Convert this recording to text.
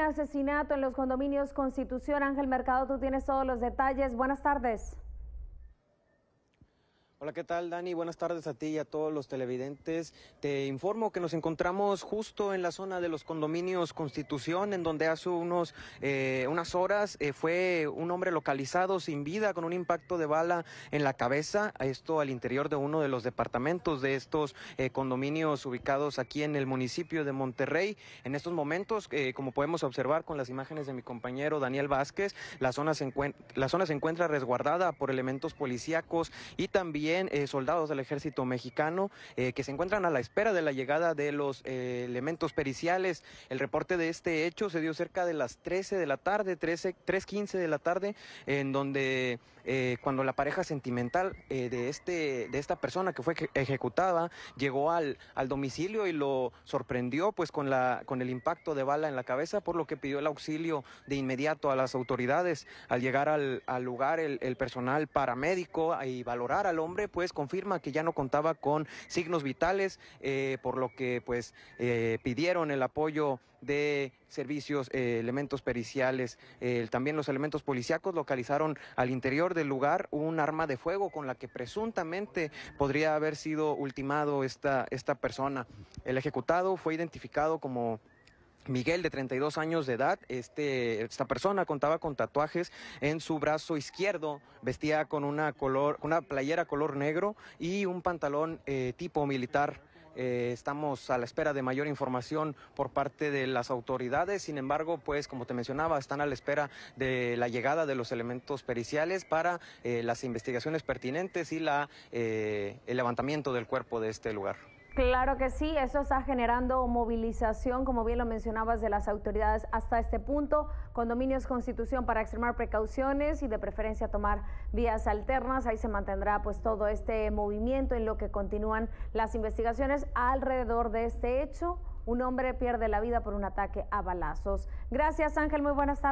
asesinato en los condominios Constitución. Ángel Mercado, tú tienes todos los detalles. Buenas tardes. Hola, ¿qué tal, Dani? Buenas tardes a ti y a todos los televidentes. Te informo que nos encontramos justo en la zona de los condominios Constitución, en donde hace unos, eh, unas horas eh, fue un hombre localizado sin vida con un impacto de bala en la cabeza, esto al interior de uno de los departamentos de estos eh, condominios ubicados aquí en el municipio de Monterrey. En estos momentos, como podemos observar con las imágenes de mi compañero Daniel Vázquez, la zona se, la zona se encuentra resguardada por elementos policíacos y también eh, soldados del ejército mexicano eh, que se encuentran a la espera de la llegada de los eh, elementos periciales. El reporte de este hecho se dio cerca de las 13 de la tarde, 3.15 de la tarde, en donde cuando la pareja sentimental de, este, de esta persona que fue ejecutada llegó al, al domicilio y lo sorprendió pues con, la, con el impacto de bala en la cabeza, por lo que pidió el auxilio de inmediato a las autoridades. Al llegar al, lugar, el, el personal paramédico y valorar al hombre, pues confirma que ya no contaba con signos vitales, eh, por lo que pues eh, pidieron el apoyo de servicios, eh, elementos periciales, también los elementos policíacos localizaron al interior del lugar un arma de fuego con la que presuntamente podría haber sido ultimado esta, esta persona. El ejecutado fue identificado como Miguel, de 32 años de edad, este, esta persona contaba con tatuajes en su brazo izquierdo, vestía con una, color, una playera color negro y un pantalón eh, tipo militar. Eh, estamos a la espera de mayor información por parte de las autoridades. Sin embargo, pues como te mencionaba, están a la espera de la llegada de los elementos periciales para eh, las investigaciones pertinentes y la, el levantamiento del cuerpo de este lugar. Claro que sí, eso está generando movilización, como bien lo mencionabas, de las autoridades hasta este punto. Condominios Constitución para extremar precauciones y de preferencia tomar vías alternas. Ahí se mantendrá pues todo este movimiento en lo que continúan las investigaciones alrededor de este hecho. Un hombre pierde la vida por un ataque a balazos. Gracias Ángel, muy buenas tardes.